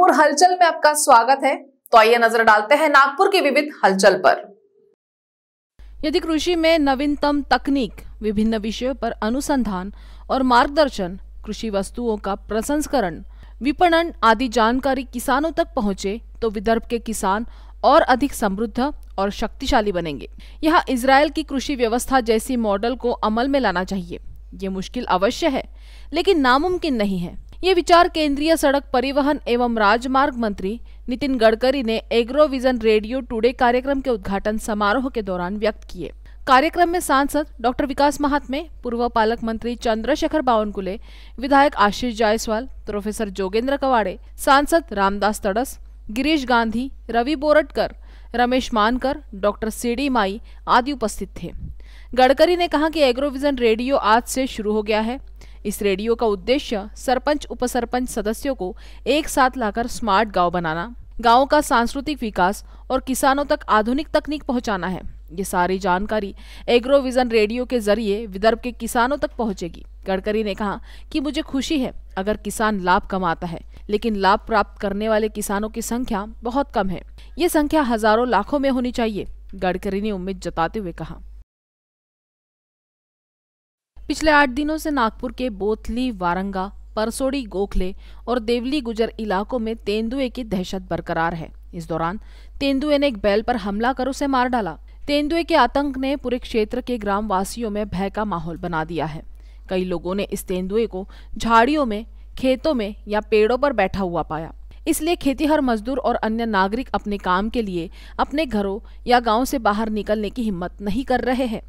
नागपुर हलचल में आपका स्वागत है तो आइए नजर डालते हैं नागपुर की विविध हलचल पर यदि कृषि में नवीनतम तकनीक विभिन्न विषयों पर अनुसंधान और मार्गदर्शन कृषि वस्तुओं का प्रसंस्करण विपणन आदि जानकारी किसानों तक पहुंचे तो विदर्भ के किसान और अधिक समृद्ध और शक्तिशाली बनेंगे यहाँ इसराइल की कृषि व्यवस्था जैसी मॉडल को अमल में लाना चाहिए ये मुश्किल अवश्य है लेकिन नामुमकिन नहीं है ये विचार केंद्रीय सड़क परिवहन एवं राजमार्ग मंत्री नितिन गडकरी ने एग्रो विजन रेडियो टुडे कार्यक्रम के उद्घाटन समारोह के दौरान व्यक्त किए कार्यक्रम में सांसद डॉक्टर विकास महात्मे पूर्व पालक मंत्री चंद्रशेखर बावनकुले विधायक आशीष जायसवाल प्रोफेसर जोगेंद्र कवाड़े सांसद रामदास तड़स गिरीश गांधी रवि बोरटकर रमेश मानकर डॉक्टर सीडी माई आदि उपस्थित थे गडकरी ने कहा कि एग्रोविजन रेडियो आज से शुरू हो गया है इस रेडियो का उद्देश्य सरपंच उपसरपंच सदस्यों को एक साथ लाकर स्मार्ट गांव बनाना गांव का सांस्कृतिक विकास और किसानों तक आधुनिक तकनीक पहुंचाना है ये सारी जानकारी एग्रोविजन रेडियो के जरिए विदर्भ के किसानों तक पहुंचेगी गडकरी ने कहा कि मुझे खुशी है अगर किसान लाभ कमाता है लेकिन लाभ प्राप्त करने वाले किसानों की संख्या बहुत कम है ये संख्या हजारों लाखों में होनी चाहिए गडकरी ने उम्मीद जताते हुए कहा पिछले आठ दिनों से नागपुर के बोथली वारंगा परसोड़ी गोखले और देवली गुजर इलाकों में तेंदुए की दहशत बरकरार है इस दौरान तेंदुए ने एक बैल पर हमला कर उसे मार डाला तेंदुए के आतंक ने पूरे क्षेत्र के ग्राम वासियों में भय का माहौल बना दिया है कई लोगों ने इस तेंदुए को झाड़ियों में खेतों में या पेड़ों पर बैठा हुआ पाया इसलिए खेतीहर मजदूर और अन्य नागरिक अपने काम के लिए अपने घरों या गांव से बाहर निकलने की हिम्मत नहीं कर रहे हैं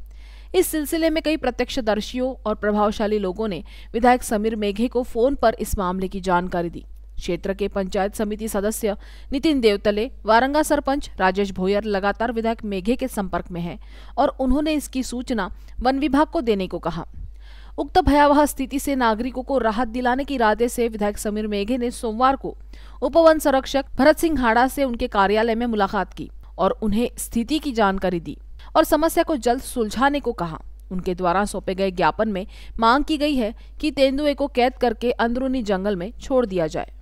इस सिलसिले में कई प्रत्यक्षदर्शियों और प्रभावशाली लोगों ने विधायक समीर मेघे को फोन पर इस मामले की जानकारी दी क्षेत्र के पंचायत समिति सदस्य नितिन देवतले वारंगा सरपंच राजेश भोयर लगातार विधायक मेघे के संपर्क में हैं और उन्होंने इसकी सूचना वन विभाग को देने को कहा उक्त भयावह स्थिति से नागरिकों को राहत दिलाने के इरादे से विधायक समीर मेघे ने सोमवार को उपवन संरक्षक भरत सिंह हाड़ा से उनके कार्यालय में मुलाकात की और उन्हें स्थिति की जानकारी दी और समस्या को जल्द सुलझाने को कहा उनके द्वारा सौंपे गए ज्ञापन में मांग की गई है कि तेंदुए को कैद करके अंदरूनी जंगल में छोड़ दिया जाए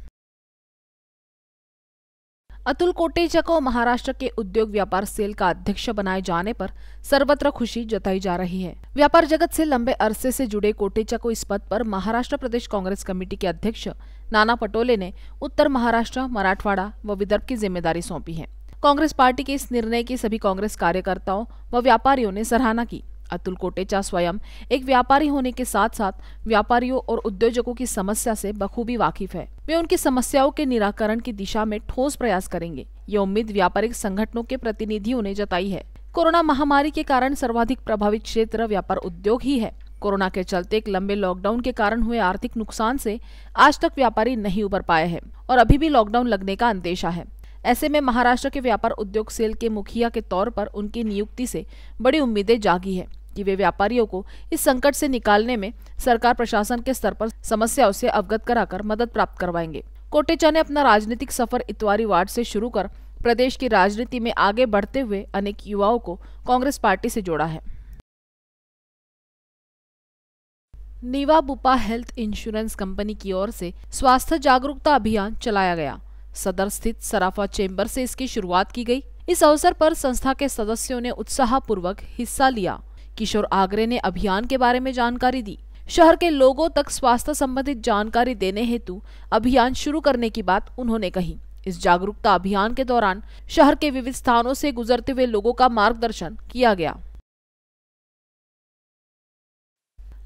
अतुल कोटेचा को महाराष्ट्र के उद्योग व्यापार सेल का अध्यक्ष बनाए जाने पर सर्वत्र खुशी जताई जा रही है व्यापार जगत से लंबे अरसे से जुड़े कोटेचा को इस पद पर महाराष्ट्र प्रदेश कांग्रेस कमेटी के अध्यक्ष नाना पटोले ने उत्तर महाराष्ट्र मराठवाड़ा व विदर्भ की जिम्मेदारी सौंपी है कांग्रेस पार्टी के इस निर्णय की सभी कांग्रेस कार्यकर्ताओं व व्यापारियों ने सराहना की अतुल कोटेचा स्वयं एक व्यापारी होने के साथ साथ व्यापारियों और उद्योजकों की समस्या से बखूबी वाकिफ है वे उनकी समस्याओं के निराकरण की दिशा में ठोस प्रयास करेंगे ये उम्मीद व्यापारिक संगठनों के प्रतिनिधियों ने जताई है कोरोना महामारी के कारण सर्वाधिक प्रभावित क्षेत्र व्यापार उद्योग ही है कोरोना के चलते एक लंबे लॉकडाउन के कारण हुए आर्थिक नुकसान से आज तक व्यापारी नहीं उबर पाए हैं और अभी भी लॉकडाउन लगने का अंदेशा है ऐसे में महाराष्ट्र के व्यापार उद्योग सेल के मुखिया के तौर पर उनकी नियुक्ति से बड़ी उम्मीदें जागी है कि वे व्यापारियों को इस संकट से निकालने में सरकार प्रशासन के स्तर पर समस्याओं से अवगत कराकर मदद प्राप्त करवाएंगे कोटेचा ने अपना राजनीतिक सफर इतवारी वार्ड से शुरू कर प्रदेश की राजनीति में आगे बढ़ते हुए अनेक युवाओं को कांग्रेस पार्टी से जोड़ा है Niva Bupa health insurance company की ओर से स्वास्थ्य जागरूकता अभियान चलाया गया सदर स्थित सराफा चेंबर से इसकी शुरुआत की गई इस अवसर पर संस्था के सदस्यों ने उत्साह पूर्वक हिस्सा लिया किशोर आगरे ने अभियान के बारे में जानकारी दी शहर के लोगों तक स्वास्थ्य संबंधित जानकारी देने हेतु अभियान शुरू करने की बात उन्होंने कही इस जागरूकता अभियान के दौरान शहर के विविध स्थानों से गुजरते हुए लोगों का मार्गदर्शन किया गया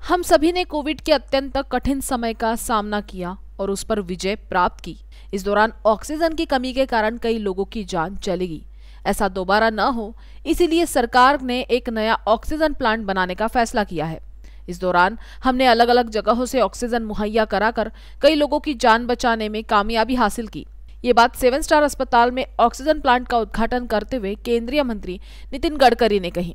हम सभी ने कोविड के अत्यंत कठिन समय का सामना किया और उस पर विजय प्राप्त की इस दौरान ऑक्सीजन की कमी के कारण कई लोगों की जान चली गई ऐसा दोबारा न हो इसीलिए सरकार ने एक नया ऑक्सीजन प्लांट बनाने का फैसला किया है इस दौरान हमने अलग अलग जगहों से ऑक्सीजन मुहैया कराकर कई लोगों की जान बचाने में कामयाबी हासिल की ये बात सेवन स्टार अस्पताल में ऑक्सीजन प्लांट का उद्घाटन करते हुए केंद्रीय मंत्री नितिन गडकरी ने कही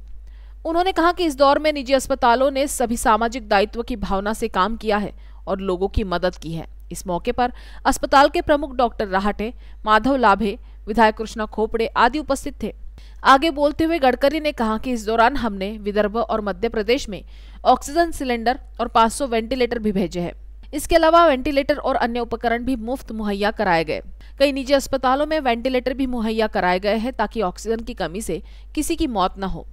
उन्होंने कहा कि इस दौर में निजी अस्पतालों ने सभी सामाजिक दायित्व की भावना से काम किया है और लोगों की मदद की है इस मौके पर अस्पताल के प्रमुख डॉक्टर राहटे माधव लाभे विधायक कृष्णा खोपड़े आदि उपस्थित थे आगे बोलते हुए गडकरी ने कहा कि इस दौरान हमने विदर्भ और मध्य प्रदेश में ऑक्सीजन सिलेंडर और 500 वेंटिलेटर भी भेजे हैं इसके अलावा वेंटिलेटर और अन्य उपकरण भी मुफ्त मुहैया कराए गए कई निजी अस्पतालों में वेंटिलेटर भी मुहैया कराए गए हैं ताकि ऑक्सीजन की कमी से किसी की मौत न हो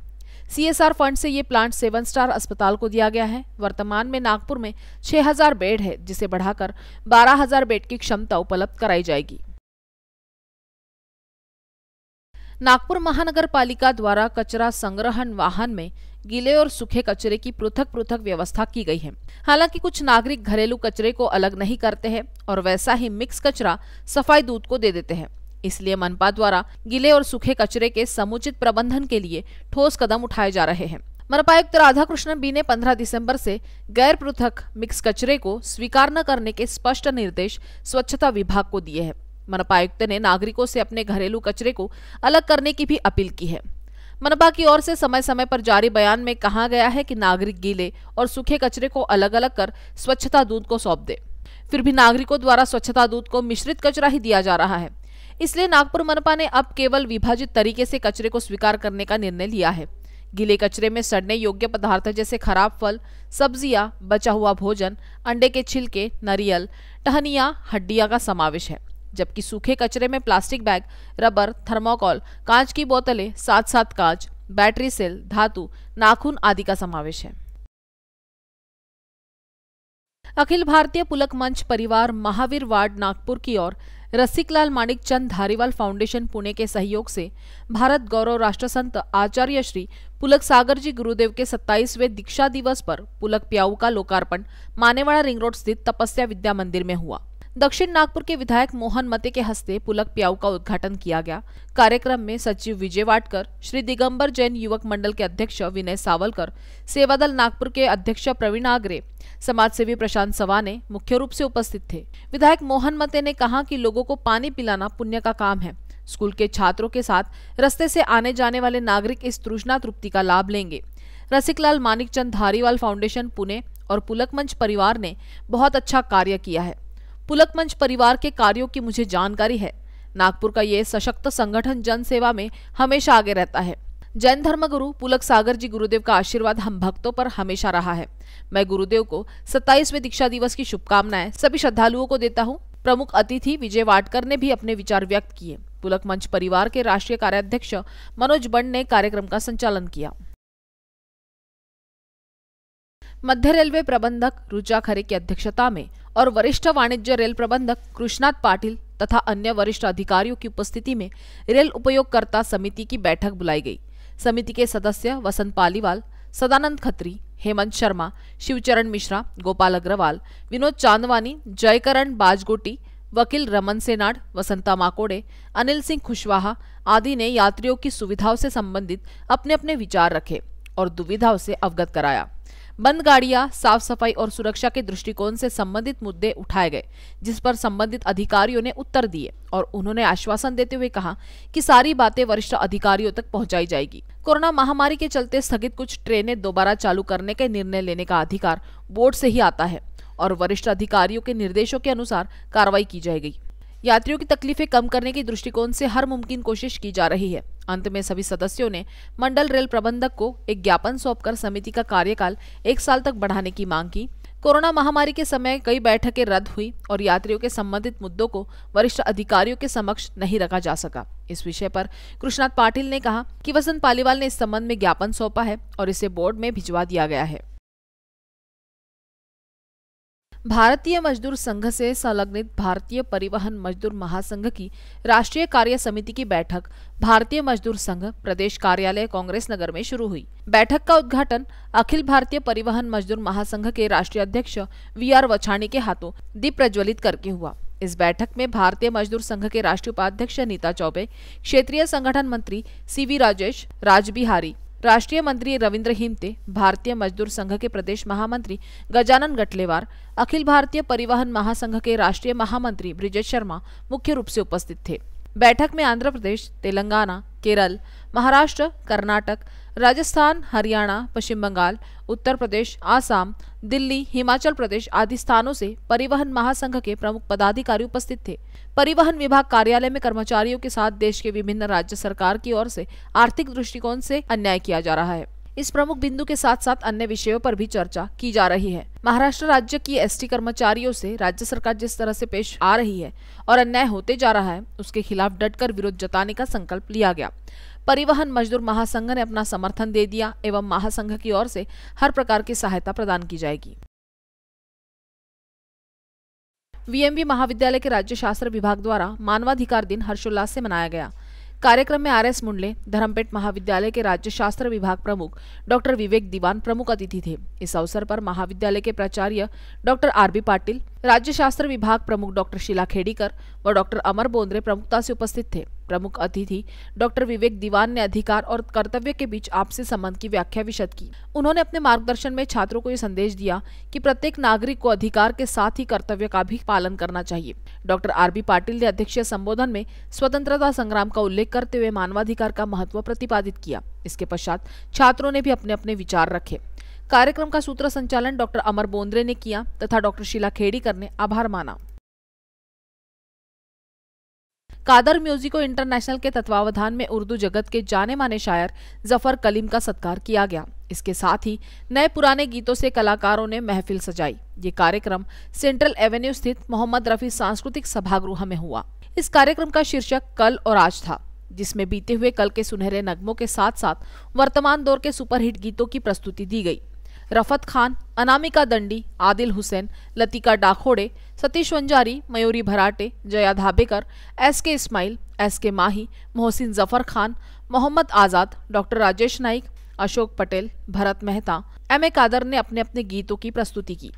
सीएसआर फंड से ये प्लांट सेवन स्टार अस्पताल को दिया गया है वर्तमान में नागपुर में 6000 बेड है जिसे बढ़ाकर 12000 बेड की क्षमता उपलब्ध कराई जाएगी नागपुर महानगर पालिका द्वारा कचरा संग्रहण वाहन में गीले और सूखे कचरे की पृथक पृथक व्यवस्था की गई है हालांकि कुछ नागरिक घरेलू कचरे को अलग नहीं करते हैं और वैसा ही मिक्स कचरा सफाई दूत को दे देते हैं इसलिए मनपा द्वारा गीले और सूखे कचरे के समुचित प्रबंधन के लिए ठोस कदम उठाए जा रहे हैं मनपायुक्त राधा कृष्ण बी ने 15 दिसंबर से गैर पृथक मिक्स कचरे को स्वीकार न करने के स्पष्ट निर्देश स्वच्छता विभाग को दिए हैं आयुक्त ने नागरिकों से अपने घरेलू कचरे को अलग करने की भी अपील की है मनपा की ओर से समय समय पर जारी बयान में कहा गया है कि नागरिक गीले और सूखे कचरे को अलग अलग कर स्वच्छता दूत को सौंप दे फिर भी नागरिकों द्वारा स्वच्छता दूत को मिश्रित कचरा ही दिया जा रहा है इसलिए नागपुर मनपा ने अब केवल विभाजित तरीके से कचरे को स्वीकार करने का निर्णय लिया है गीले कचरे में सड़ने योग्य पदार्थ जैसे खराब फल सब्जियां बचा हुआ भोजन अंडे के छिलके नरियल टहनिया हड्डियां का समावेश है जबकि सूखे कचरे में प्लास्टिक बैग रबर थर्मोकॉल कांच की बोतलें साथ साथ कांच बैटरी सेल धातु नाखून आदि का समावेश है अखिल भारतीय पुलक मंच परिवार महावीर वार्ड नागपुर की ओर रसिकलाल माणिकचंद धारीवाल फाउंडेशन पुणे के सहयोग से भारत गौरव राष्ट्रसंत आचार्य श्री पुलक सागर जी गुरुदेव के 27वें दीक्षा दिवस पर पुलक प्याऊ का लोकार्पण मानेवाड़ा रिंग रोड स्थित तपस्या विद्या मंदिर में हुआ दक्षिण नागपुर के विधायक मोहन मते के हस्ते पुलक प्याऊ का उद्घाटन किया गया कार्यक्रम में सचिव विजय वाटकर श्री दिगंबर जैन युवक मंडल के अध्यक्ष विनय सावलकर सेवादल नागपुर के अध्यक्ष प्रवीण आगरे समाजसेवी प्रशांत सवाने मुख्य रूप से उपस्थित थे विधायक मोहन मते ने कहा कि लोगों को पानी पिलाना पुण्य का काम है स्कूल के छात्रों के साथ रस्ते से आने जाने वाले नागरिक इस तृष्णा तृप्ति का लाभ लेंगे रसिकलाल मानिकचंद धारीवाल फाउंडेशन पुणे और पुलक मंच परिवार ने बहुत अच्छा कार्य किया है पुलक मंच परिवार के कार्यों की मुझे जानकारी है नागपुर का ये सशक्त संगठन जन सेवा में हमेशा आगे रहता है जैन धर्म गुरु पुलक सागर जी गुरुदेव का आशीर्वाद हम भक्तों पर हमेशा रहा है मैं गुरुदेव को सत्ताईसवें दीक्षा दिवस की शुभकामनाएं सभी श्रद्धालुओं को देता हूँ प्रमुख अतिथि विजय वाडकर ने भी अपने विचार व्यक्त किए पुलक मंच परिवार के राष्ट्रीय कार्याध्यक्ष मनोज बंड ने कार्यक्रम का संचालन किया मध्य रेलवे प्रबंधक रुचा खरे की अध्यक्षता में और वरिष्ठ वाणिज्य रेल प्रबंधक कृष्णनाथ पाटिल तथा अन्य वरिष्ठ अधिकारियों की उपस्थिति में रेल उपयोगकर्ता समिति की बैठक बुलाई गई समिति के सदस्य वसंत पालीवाल सदानंद खत्री हेमंत शर्मा शिवचरण मिश्रा गोपाल अग्रवाल विनोद चांदवानी जयकरण बाजगोटी वकील रमन सेनाड वसंता माकोड़े अनिल सिंह खुशवाहा आदि ने यात्रियों की सुविधाओं से संबंधित अपने अपने विचार रखे और दुविधाओं से अवगत कराया बंद गाड़ियां साफ सफाई और सुरक्षा के दृष्टिकोण से संबंधित मुद्दे उठाए गए जिस पर संबंधित अधिकारियों ने उत्तर दिए और उन्होंने आश्वासन देते हुए कहा कि सारी बातें वरिष्ठ अधिकारियों तक पहुंचाई जाएगी कोरोना महामारी के चलते स्थगित कुछ ट्रेनें दोबारा चालू करने के निर्णय लेने का अधिकार बोर्ड से ही आता है और वरिष्ठ अधिकारियों के निर्देशों के अनुसार कार्रवाई की जाएगी यात्रियों की तकलीफें कम करने के दृष्टिकोण से हर मुमकिन कोशिश की जा रही है अंत में सभी सदस्यों ने मंडल रेल प्रबंधक को एक ज्ञापन सौंपकर समिति का कार्यकाल एक साल तक बढ़ाने की मांग की कोरोना महामारी के समय कई बैठकें रद्द हुई और यात्रियों के संबंधित मुद्दों को वरिष्ठ अधिकारियों के समक्ष नहीं रखा जा सका इस विषय पर कृष्णनाथ पाटिल ने कहा कि वसंत पालीवाल ने इस संबंध में ज्ञापन सौंपा है और इसे बोर्ड में भिजवा दिया गया है भारतीय मजदूर संघ से संलग्नित भारतीय परिवहन मजदूर महासंघ की राष्ट्रीय कार्य समिति की बैठक भारतीय मजदूर संघ प्रदेश कार्यालय कांग्रेस नगर में शुरू हुई बैठक का उद्घाटन अखिल भारतीय परिवहन मजदूर महासंघ के राष्ट्रीय अध्यक्ष वी आर वछाणी के हाथों दीप प्रज्वलित करके हुआ इस बैठक में भारतीय मजदूर संघ के राष्ट्रीय उपाध्यक्ष नीता चौबे क्षेत्रीय संगठन मंत्री सी राजेश राजबिहारी राष्ट्रीय मंत्री रविंद्र हिमते भारतीय मजदूर संघ के प्रदेश महामंत्री गजानन गटलेवार अखिल भारतीय परिवहन महासंघ के राष्ट्रीय महामंत्री ब्रिजेश शर्मा मुख्य रूप से उपस्थित थे बैठक में आंध्र प्रदेश तेलंगाना केरल महाराष्ट्र कर्नाटक राजस्थान हरियाणा पश्चिम बंगाल उत्तर प्रदेश आसाम दिल्ली हिमाचल प्रदेश आदि स्थानों से परिवहन महासंघ के प्रमुख पदाधिकारी उपस्थित थे परिवहन विभाग कार्यालय में कर्मचारियों के साथ देश के विभिन्न राज्य सरकार की ओर से आर्थिक दृष्टिकोण से अन्याय किया जा रहा है इस प्रमुख बिंदु के साथ साथ अन्य विषयों पर भी चर्चा की जा रही है महाराष्ट्र राज्य की एसटी कर्मचारियों से राज्य सरकार जिस तरह से पेश आ रही है और अन्याय होते जा रहा है उसके खिलाफ डटकर विरोध जताने का संकल्प लिया गया परिवहन मजदूर महासंघ ने अपना समर्थन दे दिया एवं महासंघ की ओर से हर प्रकार की सहायता प्रदान की जाएगी वीएमबी महाविद्यालय के राज्य शास्त्र विभाग द्वारा मानवाधिकार दिन हर्षोल्लास से मनाया गया कार्यक्रम में आर एस मुंडले धर्मपेट महाविद्यालय के राज्य शास्त्र विभाग प्रमुख डॉक्टर विवेक दीवान प्रमुख अतिथि थे इस अवसर पर महाविद्यालय के प्राचार्य डॉक्टर आर बी पाटिल राज्य शास्त्र विभाग प्रमुख डॉक्टर शिला खेड़ीकर व डॉक्टर अमर बोंद्रे प्रमुखता से उपस्थित थे प्रमुख अतिथि डॉक्टर विवेक दीवान ने अधिकार और कर्तव्य के बीच आपसी संबंध की व्याख्या विशद की उन्होंने अपने मार्गदर्शन में छात्रों को यह संदेश दिया कि प्रत्येक नागरिक को अधिकार के साथ ही कर्तव्य का भी पालन करना चाहिए डॉक्टर आर बी पाटिल ने अध्यक्षीय संबोधन में स्वतंत्रता संग्राम का उल्लेख करते हुए मानवाधिकार का महत्व प्रतिपादित किया इसके पश्चात छात्रों ने भी अपने अपने विचार रखे कार्यक्रम का सूत्र संचालन डॉक्टर अमर बोंद्रे ने किया तथा डॉक्टर शीला खेड़ीकर ने आभार माना कादर म्यूजिक इंटरनेशनल के तत्वावधान में उर्दू जगत के जाने माने शायर जफर कलीम का सत्कार किया गया इसके साथ ही नए पुराने गीतों से कलाकारों ने महफिल सजाई ये कार्यक्रम सेंट्रल एवेन्यू स्थित मोहम्मद रफी सांस्कृतिक सभागृह में हुआ इस कार्यक्रम का शीर्षक कल और आज था जिसमें बीते हुए कल के सुनहरे नगमों के साथ साथ वर्तमान दौर के सुपरहिट गीतों की प्रस्तुति दी गई Rafat Khan Anamika Dandi Adil Hussain Latika Dakhode Satish Wanjari Mayuri Bharate Jaya Dhabekar S K Ismail S K Mahi Mohsin Zafar Khan Mohammad Azad doctor Rajesh Naik Ashok Patel Bharat Mehta M A Kadar ने अपने अपने गीतों की प्रस्तुति की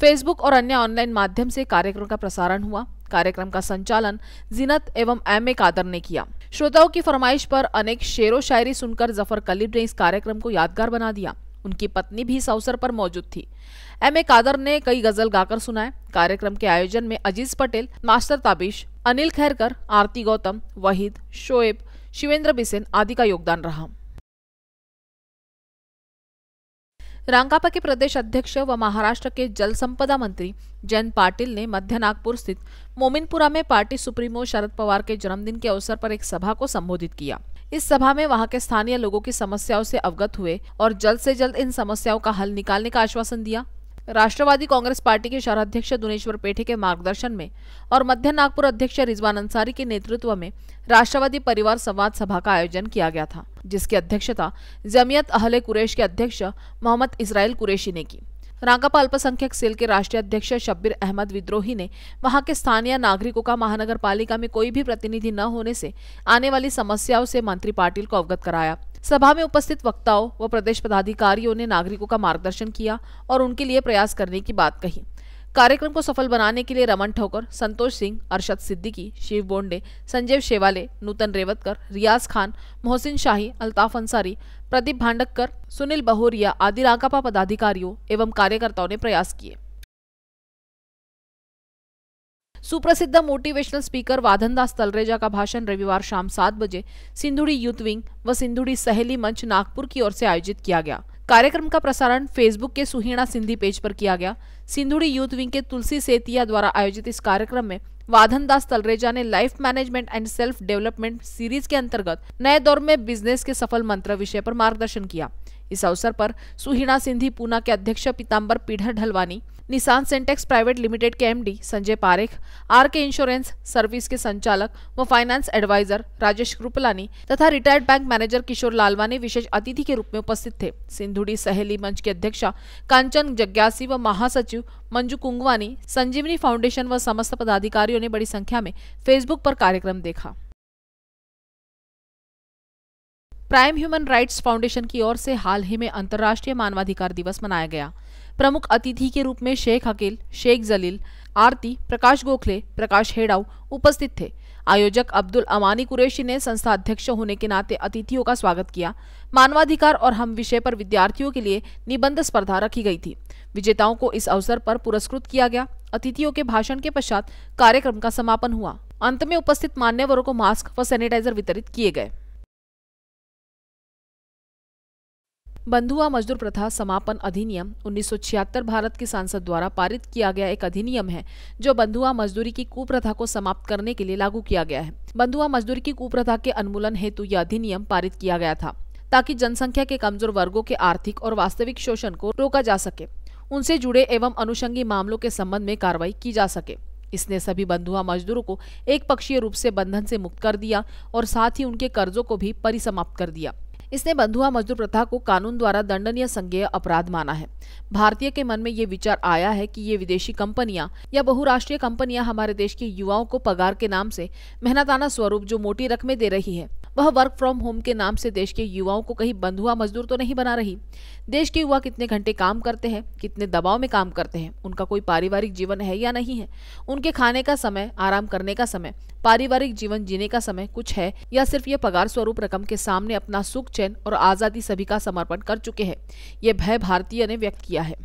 फेसबुक और अन्य ऑनलाइन माध्यम से कार्यक्रम का प्रसारण हुआ कार्यक्रम का संचालन जिनत एवं एम ए कादर ने किया श्रोताओं की फरमाइश पर अनेक शेरों शायरी सुनकर जफर कलीब ने इस कार्यक्रम को यादगार बना दिया उनकी पत्नी भी इस अवसर पर मौजूद थी एम ए कादर ने कई गजल गाकर सुनाए कार्यक्रम के आयोजन में अजीज पटेल मास्टर ताबिश अनिल खैरकर आरती गौतम वहीद शोएब शिवेंद्र बिसेन आदि का योगदान रहा रांगापा के प्रदेश अध्यक्ष व महाराष्ट्र के जल संपदा मंत्री जयंत पाटिल ने मध्य नागपुर स्थित मोमिनपुरा में पार्टी सुप्रीमो शरद पवार के जन्मदिन के अवसर पर एक सभा को संबोधित किया इस सभा में वहां के स्थानीय लोगों की समस्याओं से अवगत हुए और जल्द से जल्द इन समस्याओं का हल निकालने का आश्वासन दिया राष्ट्रवादी कांग्रेस पार्टी के शहराध्यक्ष दुनेश्वर पेठे के मार्गदर्शन में और मध्य नागपुर अध्यक्ष रिजवान अंसारी के नेतृत्व में राष्ट्रवादी परिवार संवाद सभा का आयोजन किया गया था जिसकी अध्यक्षता जमियत अहले कुरेश के अध्यक्ष मोहम्मद इसराइल कुरेशी ने की रांगापा अल्पसंख्यक सेल के राष्ट्रीय अध्यक्ष शब्बीर अहमद विद्रोही ने वहां के स्थानीय नागरिकों का महानगर पालिका में कोई भी प्रतिनिधि न होने से आने वाली समस्याओं से मंत्री पाटिल को अवगत कराया सभा में उपस्थित वक्ताओं व प्रदेश पदाधिकारियों ने नागरिकों का मार्गदर्शन किया और उनके लिए प्रयास करने की बात कही कार्यक्रम को सफल बनाने के लिए रमन ठोकर संतोष सिंह अरशद सिद्दीकी शिव बोंडे संजय शेवाले नूतन रेवतकर रियाज खान मोहसिन शाही अल्ताफ अंसारी प्रदीप भांडककर सुनील बहोरिया आदि राकापा पदाधिकारियों एवं कार्यकर्ताओं ने प्रयास किए सुप्रसिद्ध मोटिवेशनल स्पीकर वाधनदास तलरेजा का भाषण रविवार शाम सात बजे सिंधुड़ी यूथ विंग व सिंधुड़ी सहेली मंच नागपुर की ओर से आयोजित किया गया कार्यक्रम का प्रसारण फेसबुक के सुहीणा सिंधी पेज पर किया गया सिंधुड़ी यूथ विंग के तुलसी सेतिया द्वारा आयोजित इस कार्यक्रम में वाधन दास तलरेजा ने life management and self development series के अंतर्गत नए दौर में बिजनेस के सफल मंत्र विषय पर मार्गदर्शन किया इस अवसर पर सुहिणा सिंधी पूना के अध्यक्ष पीताम्बर पीढ़र ढलवानी निशान सेंटेक्स प्राइवेट लिमिटेड के MD Sanjay Parekh R K insurance service के संचालक व फाइनेंस एडवाइजर राजेश कृपलानी तथा retired bank manager Kishore Lalwani विशेष अतिथि के रूप में उपस्थित थे सिंधुड़ी सहेली मंच के अध्यक्षा कांचन जग्यासी व महासचिव मंजू कुंगवानी संजीवनी फाउंडेशन व समस्त पदाधिकारियों ने बड़ी संख्या में फेसबुक पर कार्यक्रम देखा प्राइम ह्यूमन राइट्स फाउंडेशन की ओर से हाल ही में अंतर्राष्ट्रीय मानवाधिकार दिवस मनाया गया प्रमुख अतिथि के रूप में शेख अकील शेख जलील आरती प्रकाश गोखले प्रकाश हेड़ाऊ उपस्थित थे आयोजक अब्दुल अमानी कुरैशी ने संस्था अध्यक्ष होने के नाते अतिथियों का स्वागत किया मानवाधिकार और हम विषय पर विद्यार्थियों के लिए निबंध स्पर्धा रखी गई थी विजेताओं को इस अवसर पर पुरस्कृत किया गया अतिथियों के भाषण के पश्चात कार्यक्रम का समापन हुआ अंत में उपस्थित मान्यवरों को मास्क व सैनिटाइजर वितरित किए गए बंधुआ मजदूर प्रथा समापन अधिनियम उन्नीस भारत के सांसद द्वारा पारित किया गया एक अधिनियम है जो बंधुआ मजदूरी की कुप्रथा को समाप्त करने के लिए लागू किया गया है बंधुआ मजदूरी की कुप्रथा के अनुमूलन हेतु यह अधिनियम पारित किया गया था ताकि जनसंख्या के कमजोर वर्गों के आर्थिक और वास्तविक शोषण को रोका जा सके उनसे जुड़े एवं अनुषंगी मामलों के संबंध में कार्रवाई की जा सके इसने सभी बंधुआ मजदूरों को एक पक्षीय रूप से बंधन से मुक्त कर दिया और साथ ही उनके कर्जों को भी परिसमाप्त कर दिया इसने बंधुआ मजदूर प्रथा को कानून द्वारा दंडनीय संज्ञेय अपराध माना है भारतीय के मन में ये विचार आया है कि ये विदेशी कंपनियां या बहुराष्ट्रीय कंपनियां हमारे देश के युवाओं को पगार के नाम से मेहनताना स्वरूप जो मोटी रकमें दे रही है वह वर्क फ्रॉम होम के नाम से देश के युवाओं को कहीं बंधुआ मजदूर तो नहीं बना रही देश के युवा कितने घंटे काम करते हैं कितने दबाव में काम करते हैं उनका कोई पारिवारिक जीवन है या नहीं है उनके खाने का समय आराम करने का समय पारिवारिक जीवन जीने का समय कुछ है या सिर्फ ये पगार स्वरूप रकम के सामने अपना सुख चैन और आजादी सभी का समर्पण कर चुके हैं ये भय भारतीय ने व्यक्त किया है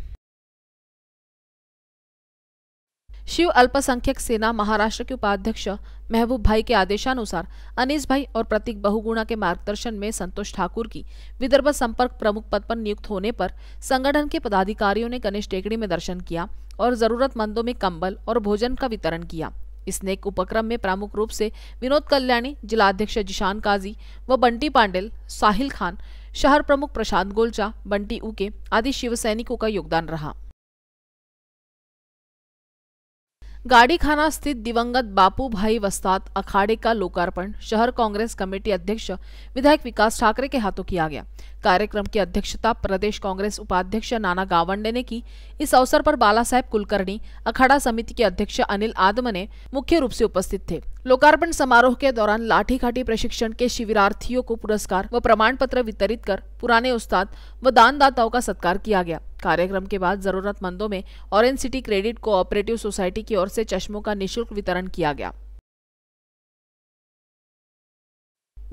शिव अल्पसंख्यक सेना महाराष्ट्र के उपाध्यक्ष महबूब भाई के आदेशानुसार अनिस भाई और प्रतीक बहुगुणा के मार्गदर्शन में संतोष ठाकुर की विदर्भ संपर्क प्रमुख पद पर नियुक्त होने पर संगठन के पदाधिकारियों ने गणेश टेकड़ी में दर्शन किया और जरूरतमंदों में कंबल और भोजन का वितरण किया इस नेक उपक्रम में प्रमुख रूप से विनोद कल्याणी जिलाध्यक्ष जिशान काजी व बंटी पांडेल साहिल खान शहर प्रमुख प्रशांत गोलचा बंटी उके आदि शिव सैनिकों का योगदान रहा गाड़ीखाना स्थित दिवंगत बापू भाई वस्ताद अखाड़े का लोकार्पण शहर कांग्रेस कमेटी अध्यक्ष विधायक विकास ठाकरे के हाथों किया गया कार्यक्रम की अध्यक्षता प्रदेश कांग्रेस उपाध्यक्ष नाना गावंडे ने की इस अवसर पर बाला साहेब कुलकर्णी अखाड़ा समिति के अध्यक्ष अनिल आदम ने मुख्य रूप से उपस्थित थे लोकार्पण समारोह के दौरान लाठी खाटी प्रशिक्षण के शिविरार्थियों को पुरस्कार व प्रमाण पत्र वितरित कर पुराने उस्ताद व दानदाताओं का सत्कार किया गया कार्यक्रम के बाद जरूरतमंदों में orange city credit cooperative society की ओर से चश्मों का निशुल्क वितरण किया गया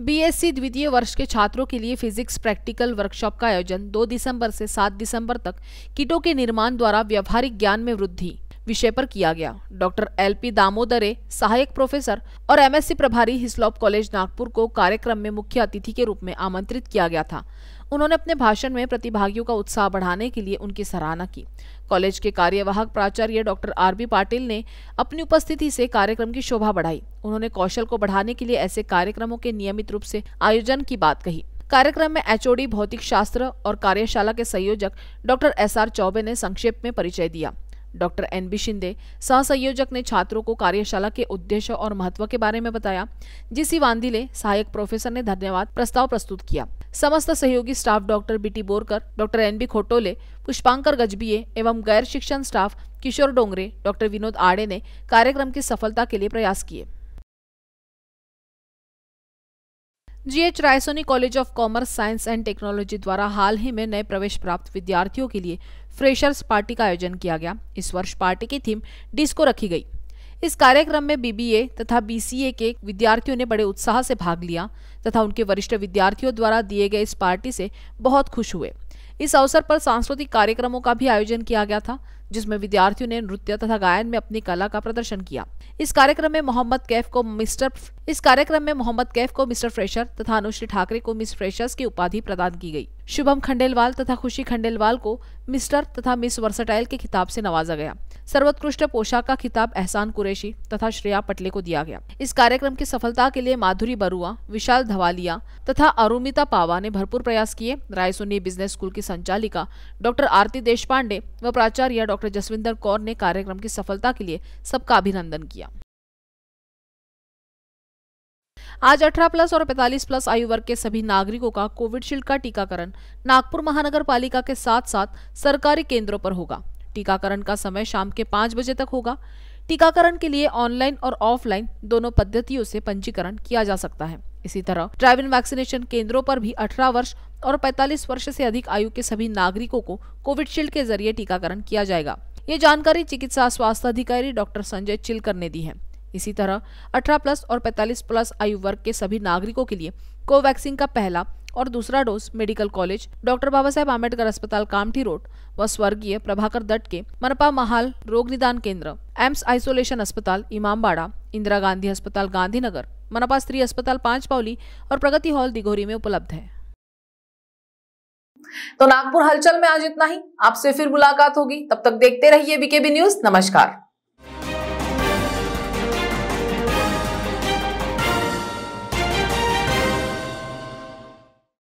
बीएससी द्वितीय वर्ष के छात्रों के लिए फिजिक्स प्रैक्टिकल वर्कशॉप का आयोजन 2 दिसंबर से 7 दिसंबर तक किटों के निर्माण द्वारा व्यावहारिक ज्ञान में वृद्धि विषय पर किया गया डॉक्टर एल पी दामोदरे सहायक प्रोफेसर और एमएससी प्रभारी हिस्लॉप कॉलेज नागपुर को कार्यक्रम में मुख्य अतिथि के रूप में आमंत्रित किया गया था उन्होंने अपने भाषण में प्रतिभागियों का उत्साह बढ़ाने के लिए उनकी सराहना की कॉलेज के कार्यवाहक प्राचार्य डॉक्टर आर बी पाटिल ने अपनी उपस्थिति से कार्यक्रम की शोभा बढ़ाई उन्होंने कौशल को बढ़ाने के लिए ऐसे कार्यक्रमों के नियमित रूप से आयोजन की बात कही कार्यक्रम में एचओडी भौतिक शास्त्र और कार्यशाला के संयोजक डॉक्टर एस आर चौबे ने संक्षेप में परिचय दिया डॉक्टर एन बी शिंदे सहसंयोजक ने छात्रों को कार्यशाला के उद्देश्य और महत्व के बारे में बताया जिसी वांदिले सहायक प्रोफेसर ने धन्यवाद प्रस्ताव प्रस्तुत किया समस्त सहयोगी staff doctor B T Borkar doctor N B Khotole Pushpankar Gajbhiye एवं गैर शिक्षण स्टाफ किशोर डोंगरे डॉक्टर विनोद आड़े ने कार्यक्रम की सफलता के लिए प्रयास किए G H Raisoni college of commerce science and technology द्वारा हाल ही में नए प्रवेश प्राप्त विद्यार्थियों के लिए फ्रेशर्स पार्टी का आयोजन किया गया इस वर्ष पार्टी की थीम डिस्को रखी गई इस कार्यक्रम में बीबीए तथा बीसीए के विद्यार्थियों ने बड़े उत्साह से भाग लिया तथा उनके वरिष्ठ विद्यार्थियों द्वारा दिए गए इस पार्टी से बहुत खुश हुए इस अवसर पर सांस्कृतिक कार्यक्रमों का भी आयोजन किया गया था जिसमें विद्यार्थियों ने नृत्य तथा गायन में अपनी कला का प्रदर्शन किया इस कार्यक्रम में मोहम्मद कैफ को मिस्टर इस कार्यक्रम में मोहम्मद कैफ को मिस्टर फ्रेशर तथा अनुश्री ठाकरे को मिस फ्रेशर्स की उपाधि प्रदान की गई शुभम खंडेलवाल तथा खुशी खंडेलवाल को मिस्टर तथा मिस वर्सटाइल के खिताब से नवाजा गया सर्वोत्कृष्ट पोशाक का खिताब एहसान कुरेशी तथा श्रेया पटले को दिया गया इस कार्यक्रम की सफलता के लिए माधुरी बरुआ विशाल धवालिया तथा अरुमिता पावा ने भरपूर प्रयास किए रायसोनी बिजनेस स्कूल की संचालिका डॉक्टर आरती देशपांडे व प्राचार्य डॉक्टर डॉक्टर जसविंदर कौर ने कार्यक्रम की सफलता के लिए सबका अभिनंदन किया आज 18 प्लस और 45 प्लस आयु वर्ग के सभी नागरिकों का कोविडशील्ड का टीकाकरण नागपुर महानगर पालिका के साथ साथ सरकारी केंद्रों पर होगा टीकाकरण का समय शाम के पांच बजे तक होगा टीकाकरण के लिए ऑनलाइन और ऑफलाइन दोनों पद्धतियों से पंजीकरण किया जा सकता है इसी तरह ड्राइव इन वैक्सीनेशन केंद्रों पर भी अठारह वर्ष और 45 वर्ष से अधिक आयु के सभी नागरिकों को कोविडशील्ड के जरिए टीकाकरण किया जाएगा ये जानकारी चिकित्सा स्वास्थ्य अधिकारी डॉक्टर संजय चिलकर ने दी है इसी तरह 18 प्लस और 45 प्लस आयु वर्ग के सभी नागरिकों के लिए कोवैक्सीन का पहला और दूसरा dose medical college doctor Baba Saheb Ambedkar अस्पताल कामठी रोड व स्वर्गीय प्रभाकर दट के मनपा महाल रोग निदान केंद्र एम्स आइसोलेशन अस्पताल इमामबाड़ा इंदिरा गांधी अस्पताल गांधीनगर मनपा स्त्री अस्पताल पांच पावली और प्रगति हॉल दिघोरी में उपलब्ध है तो नागपुर हलचल में आज इतना ही आपसे फिर मुलाकात होगी तब तक देखते रहिए बीकेबी न्यूज नमस्कार